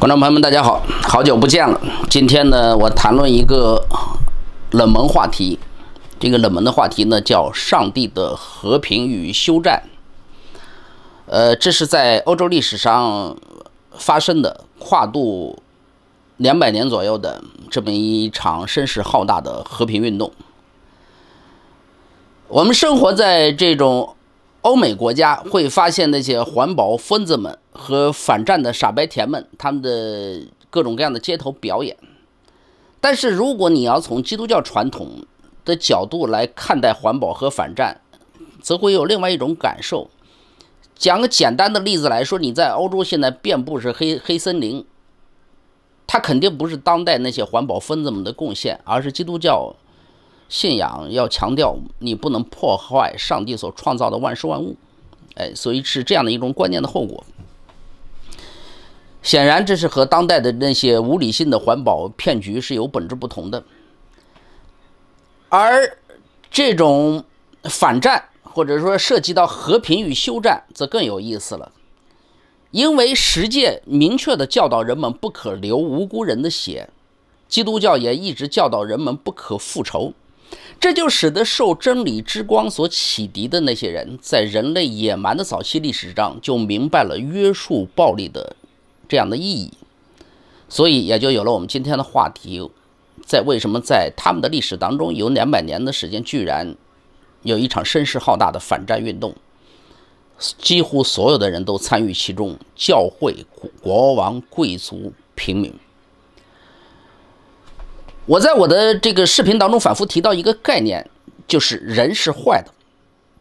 观众朋友们，大家好，好久不见了。今天呢，我谈论一个冷门话题，这个冷门的话题呢，叫上帝的和平与休战。呃，这是在欧洲历史上发生的，跨度两百年左右的这么一场声势浩大的和平运动。我们生活在这种。欧美国家会发现那些环保疯子们和反战的傻白甜们他们的各种各样的街头表演，但是如果你要从基督教传统的角度来看待环保和反战，则会有另外一种感受。讲个简单的例子来说，你在欧洲现在遍布是黑黑森林，它肯定不是当代那些环保疯子们的贡献，而是基督教。信仰要强调，你不能破坏上帝所创造的万事万物，哎，所以是这样的一种观念的后果。显然，这是和当代的那些无理性的环保骗局是有本质不同的。而这种反战，或者说涉及到和平与休战，则更有意思了，因为十诫明确的教导人们不可流无辜人的血，基督教也一直教导人们不可复仇。这就使得受真理之光所启迪的那些人在人类野蛮的早期历史上就明白了约束暴力的这样的意义，所以也就有了我们今天的话题，在为什么在他们的历史当中有两百年的时间居然有一场声势浩大的反战运动，几乎所有的人都参与其中，教会、国王、贵族、平民。我在我的这个视频当中反复提到一个概念，就是人是坏的，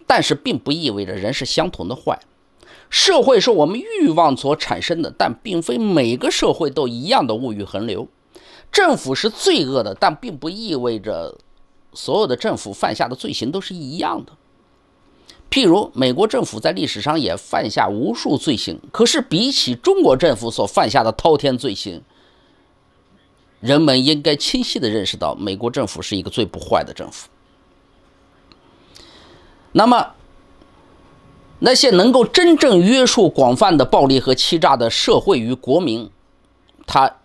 但是并不意味着人是相同的坏。社会是我们欲望所产生的，但并非每个社会都一样的物欲横流。政府是罪恶的，但并不意味着所有的政府犯下的罪行都是一样的。譬如美国政府在历史上也犯下无数罪行，可是比起中国政府所犯下的滔天罪行。人们应该清晰的认识到，美国政府是一个最不坏的政府。那么，那些能够真正约束广泛的暴力和欺诈的社会与国民，他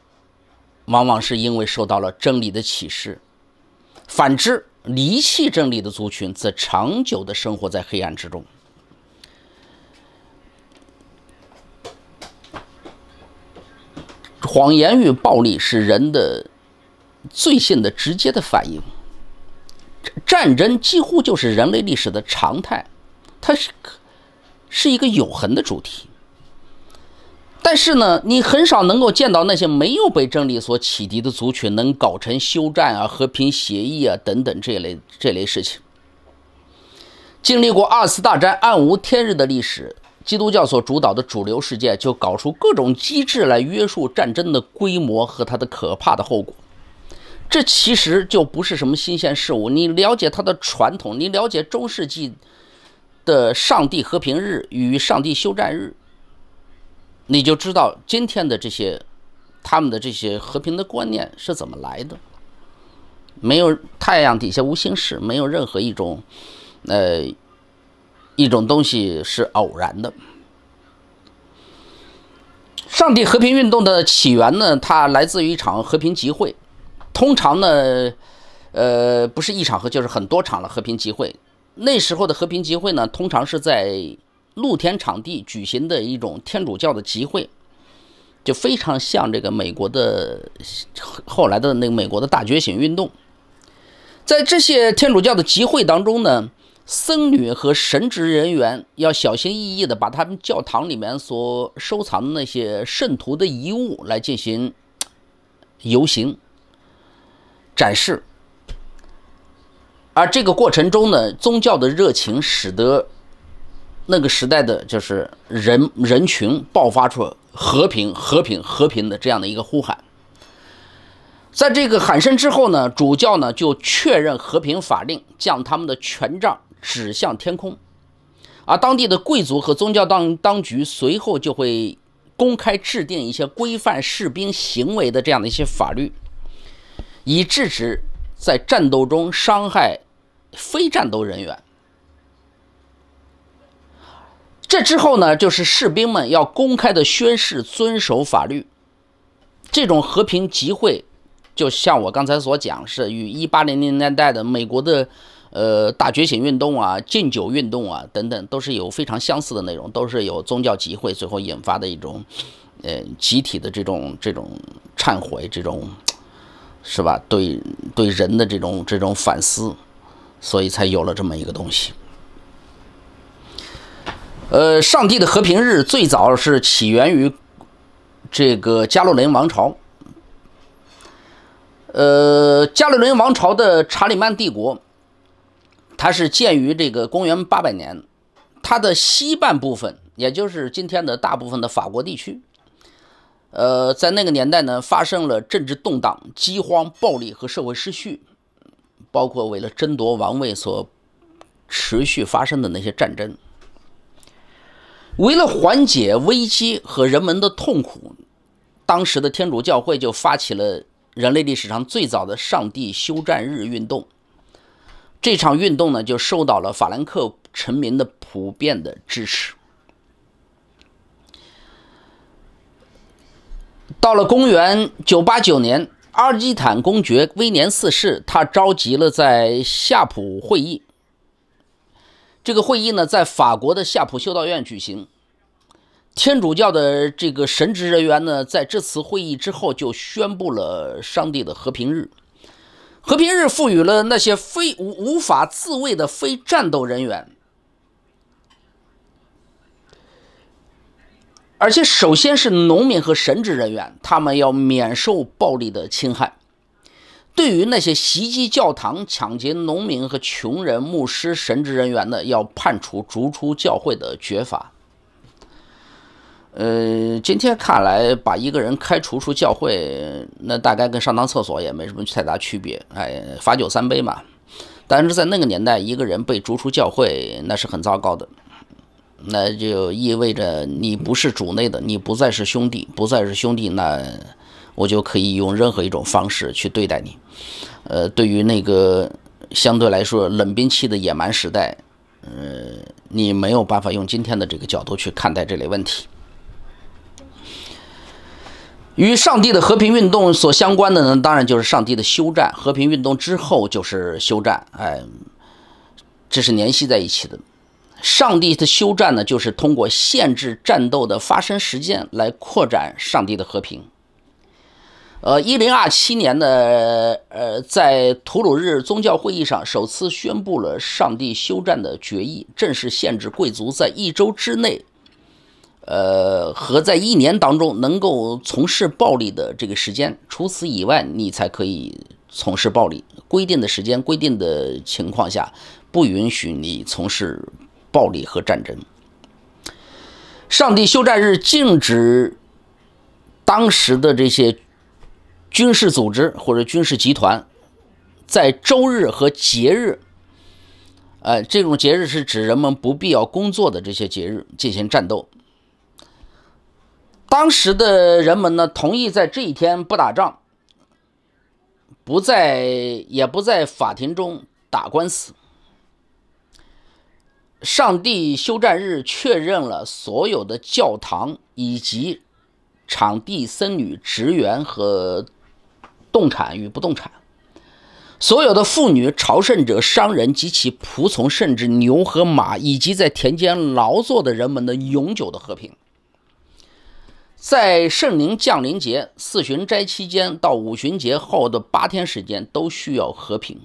往往是因为受到了真理的启示；反之，离弃真理的族群，则长久地生活在黑暗之中。谎言与暴力是人的罪性的直接的反应。战争几乎就是人类历史的常态，它是是一个永恒的主题。但是呢，你很少能够见到那些没有被真理所启迪的族群能搞成休战啊、和平协议啊等等这类这类事情。经历过二次大战暗无天日的历史。基督教所主导的主流世界就搞出各种机制来约束战争的规模和它的可怕的后果。这其实就不是什么新鲜事物。你了解它的传统，你了解中世纪的上帝和平日与上帝休战日，你就知道今天的这些他们的这些和平的观念是怎么来的。没有太阳底下无新事，没有任何一种呃。一种东西是偶然的。上帝和平运动的起源呢，它来自于一场和平集会，通常呢，呃，不是一场和，就是很多场了和平集会。那时候的和平集会呢，通常是在露天场地举行的一种天主教的集会，就非常像这个美国的后来的那个美国的大觉醒运动。在这些天主教的集会当中呢。僧侣和神职人员要小心翼翼地把他们教堂里面所收藏的那些圣徒的遗物来进行游行展示，而这个过程中呢，宗教的热情使得那个时代的就是人人群爆发出和平、和平、和平的这样的一个呼喊。在这个喊声之后呢，主教呢就确认和平法令，将他们的权杖。指向天空，而当地的贵族和宗教当当局随后就会公开制定一些规范士兵行为的这样的一些法律，以制止在战斗中伤害非战斗人员。这之后呢，就是士兵们要公开的宣誓遵守法律。这种和平集会，就像我刚才所讲，是与1800年代的美国的。呃，大觉醒运动啊，禁酒运动啊，等等，都是有非常相似的内容，都是有宗教集会最后引发的一种，呃，集体的这种这种忏悔，这种是吧？对对，人的这种这种反思，所以才有了这么一个东西。呃，上帝的和平日最早是起源于这个加洛林王朝，呃，加洛林王朝的查理曼帝国。它是建于这个公元八百年，它的西半部分，也就是今天的大部分的法国地区，呃，在那个年代呢，发生了政治动荡、饥荒、暴力和社会失序，包括为了争夺王位所持续发生的那些战争。为了缓解危机和人们的痛苦，当时的天主教会就发起了人类历史上最早的“上帝休战日”运动。这场运动呢，就受到了法兰克臣民的普遍的支持。到了公元989年，阿尔基坦公爵威廉四世，他召集了在夏普会议。这个会议呢，在法国的夏普修道院举行。天主教的这个神职人员呢，在这次会议之后，就宣布了上帝的和平日。和平日赋予了那些非无无法自卫的非战斗人员，而且首先是农民和神职人员，他们要免受暴力的侵害。对于那些袭击教堂、抢劫农民和穷人、牧师、神职人员的，要判处逐出教会的绝罚。呃，今天看来，把一个人开除出教会，那大概跟上趟厕所也没什么太大区别。哎，罚酒三杯嘛。但是在那个年代，一个人被逐出教会，那是很糟糕的。那就意味着你不是主内的，你不再是兄弟，不再是兄弟，那我就可以用任何一种方式去对待你。呃，对于那个相对来说冷兵器的野蛮时代，呃，你没有办法用今天的这个角度去看待这类问题。与上帝的和平运动所相关的呢，当然就是上帝的休战。和平运动之后就是休战，哎，这是联系在一起的。上帝的休战呢，就是通过限制战斗的发生时间来扩展上帝的和平。呃，一零二七年的呃，在图鲁日宗教会议上首次宣布了上帝休战的决议，正式限制贵族在一周之内。呃，和在一年当中能够从事暴力的这个时间，除此以外，你才可以从事暴力。规定的时间、规定的情况下，不允许你从事暴力和战争。上帝休战日禁止当时的这些军事组织或者军事集团在周日和节日，呃，这种节日是指人们不必要工作的这些节日进行战斗。当时的人们呢，同意在这一天不打仗，不在也不在法庭中打官司。上帝休战日确认了所有的教堂以及场地、僧侣、职员和动产与不动产，所有的妇女、朝圣者、商人及其仆从，甚至牛和马，以及在田间劳作的人们的永久的和平。在圣灵降临节、四旬斋期间到五旬节后的八天时间都需要和平。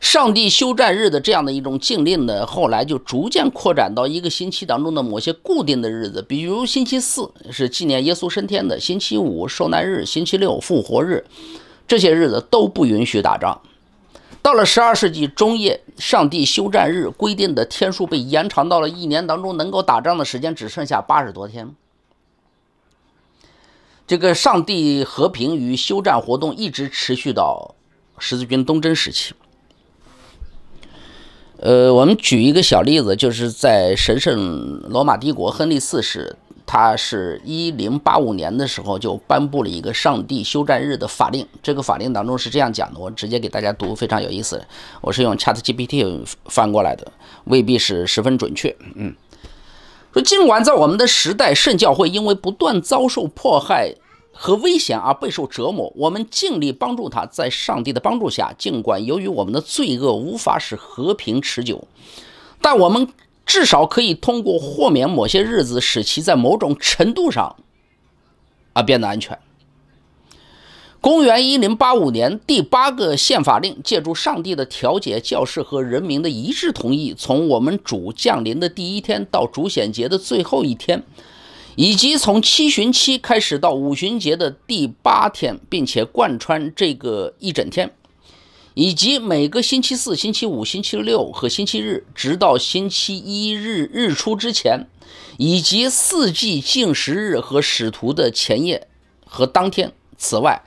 上帝休战日的这样的一种禁令呢，后来就逐渐扩展到一个星期当中的某些固定的日子，比如星期四是纪念耶稣升天的，星期五受难日，星期六复活日，这些日子都不允许打仗。到了十二世纪中叶，上帝休战日规定的天数被延长到了一年当中能够打仗的时间只剩下八十多天。这个上帝和平与休战活动一直持续到十字军东征时期。呃，我们举一个小例子，就是在神圣罗马帝国亨利四世，他是一零八五年的时候就颁布了一个上帝休战日的法令。这个法令当中是这样讲的，我直接给大家读，非常有意思。我是用 ChatGPT 翻过来的，未必是十分准确。嗯。尽管在我们的时代，圣教会因为不断遭受迫害和危险而备受折磨，我们尽力帮助他，在上帝的帮助下，尽管由于我们的罪恶无法使和平持久，但我们至少可以通过豁免某些日子，使其在某种程度上而变得安全。公元一零八五年，第八个宪法令借助上帝的调节、教士和人民的一致同意，从我们主降临的第一天到主显节的最后一天，以及从七旬期开始到五旬节的第八天，并且贯穿这个一整天，以及每个星期四、星期五、星期六和星期日，直到星期一日日出之前，以及四季禁食日和使徒的前夜和当天。此外，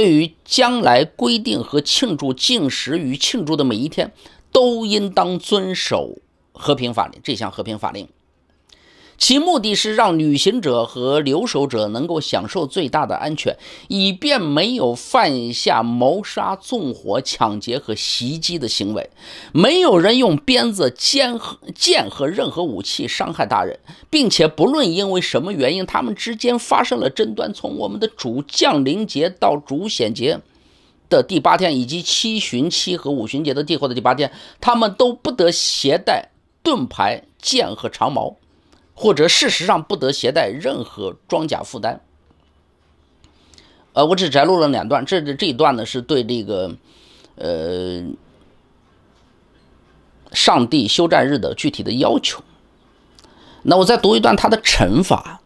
对于将来规定和庆祝进食与庆祝的每一天，都应当遵守和平法令这项和平法令。其目的是让旅行者和留守者能够享受最大的安全，以便没有犯下谋杀、纵火、抢劫和袭击的行为。没有人用鞭子、剑和剑和任何武器伤害大人，并且不论因为什么原因，他们之间发生了争端。从我们的主降临节到主显节的第八天，以及七旬期和五旬节的第或的第八天，他们都不得携带盾牌、剑和长矛。或者事实上不得携带任何装甲负担。呃，我只摘录了两段，这这一段呢是对这个，呃，上帝休战日的具体的要求。那我再读一段他的惩罚，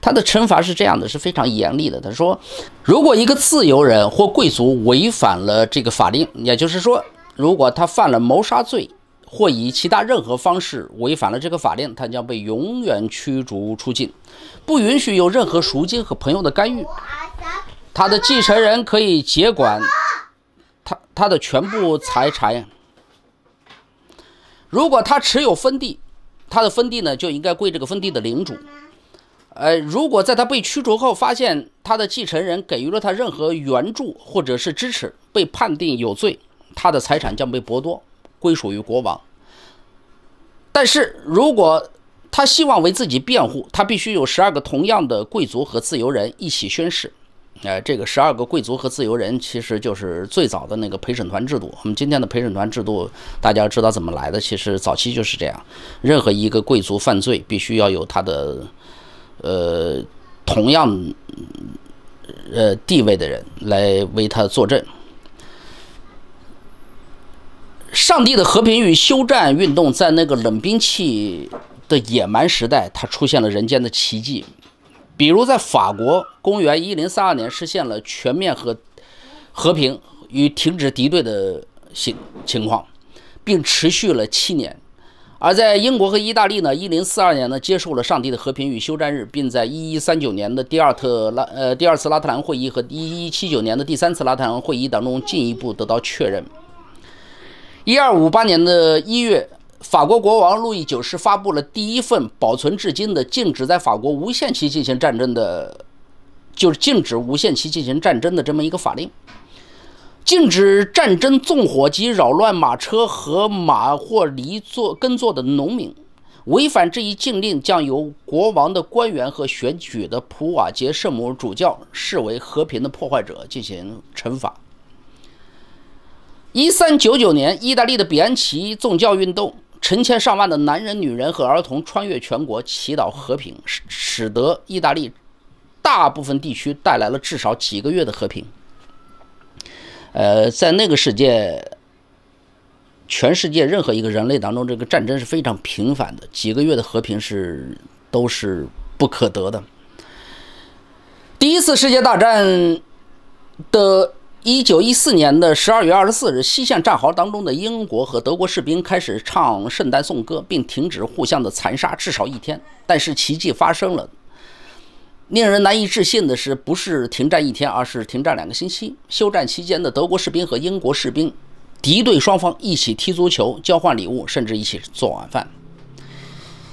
他的惩罚是这样的，是非常严厉的。他说，如果一个自由人或贵族违反了这个法令，也就是说，如果他犯了谋杀罪。或以其他任何方式违反了这个法令，他将被永远驱逐出境，不允许有任何赎金和朋友的干预。他的继承人可以接管他他的全部财产。如果他持有分地，他的分地呢就应该归这个分地的领主。呃，如果在他被驱逐后发现他的继承人给予了他任何援助或者是支持，被判定有罪，他的财产将被剥夺。归属于国王，但是如果他希望为自己辩护，他必须有十二个同样的贵族和自由人一起宣誓。呃，这个十二个贵族和自由人其实就是最早的那个陪审团制度。我们今天的陪审团制度大家知道怎么来的？其实早期就是这样，任何一个贵族犯罪，必须要有他的呃同样呃地位的人来为他作证。上帝的和平与休战运动在那个冷兵器的野蛮时代，它出现了人间的奇迹，比如在法国，公元一零三二年实现了全面和和平与停止敌对的形情况，并持续了七年；而在英国和意大利呢，一零四二年呢接受了上帝的和平与休战日，并在一一三九年的第二特拉呃第二次拉特兰会议和一一七九年的第三次拉特兰会议当中进一步得到确认。一二五八年的一月，法国国王路易九世发布了第一份保存至今的禁止在法国无限期进行战争的，就是禁止无限期进行战争的这么一个法令。禁止战争纵火及扰乱马车和马或犁作耕作的农民，违反这一禁令将由国王的官员和选举的普瓦捷圣母主教视为和平的破坏者进行惩罚。一三九九年，意大利的比安奇宗教运动，成千上万的男人、女人和儿童穿越全国祈祷和平，使使得意大利大部分地区带来了至少几个月的和平。呃，在那个世界，全世界任何一个人类当中，这个战争是非常频繁的，几个月的和平是都是不可得的。第一次世界大战的。一九一四年的十二月二十四日，西线战壕当中的英国和德国士兵开始唱圣诞颂歌，并停止互相的残杀至少一天。但是奇迹发生了，令人难以置信的是，不是停战一天，而是停战两个星期。休战期间的德国士兵和英国士兵，敌对双方一起踢足球、交换礼物，甚至一起做晚饭。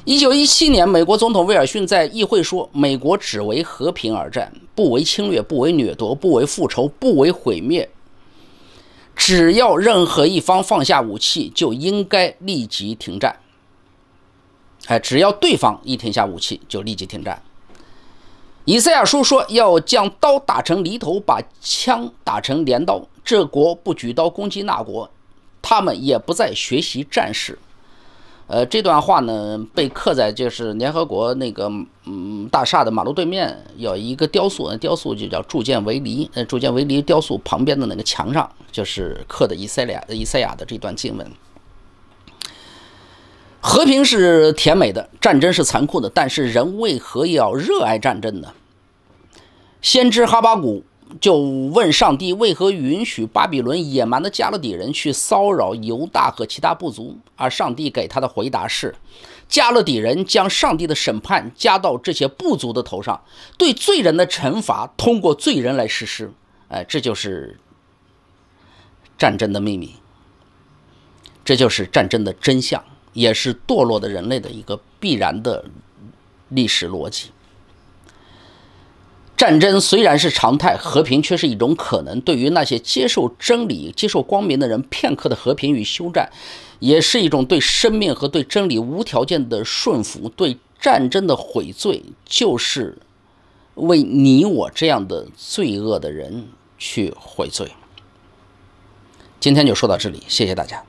一九一七年，美国总统威尔逊在议会说：“美国只为和平而战。”不为侵略，不为掠夺，不为复仇，不为毁灭。只要任何一方放下武器，就应该立即停战。哎，只要对方一停下武器，就立即停战。以赛亚书说：“要将刀打成犁头，把枪打成镰刀。这国不举刀攻击那国，他们也不再学习战士。呃，这段话呢，被刻在就是联合国那个嗯大厦的马路对面有一个雕塑，那雕塑就叫铸剑为犁。那铸剑为犁雕塑旁边的那个墙上，就是刻的以赛亚以赛亚的这段经文。和平是甜美的，战争是残酷的，但是人为何要热爱战争呢？先知哈巴谷。就问上帝为何允许巴比伦野蛮的加勒底人去骚扰犹大和其他部族？而上帝给他的回答是：加勒底人将上帝的审判加到这些部族的头上，对罪人的惩罚通过罪人来实施。哎，这就是战争的秘密，这就是战争的真相，也是堕落的人类的一个必然的历史逻辑。战争虽然是常态，和平却是一种可能。对于那些接受真理、接受光明的人，片刻的和平与休战，也是一种对生命和对真理无条件的顺服，对战争的悔罪，就是为你我这样的罪恶的人去悔罪。今天就说到这里，谢谢大家。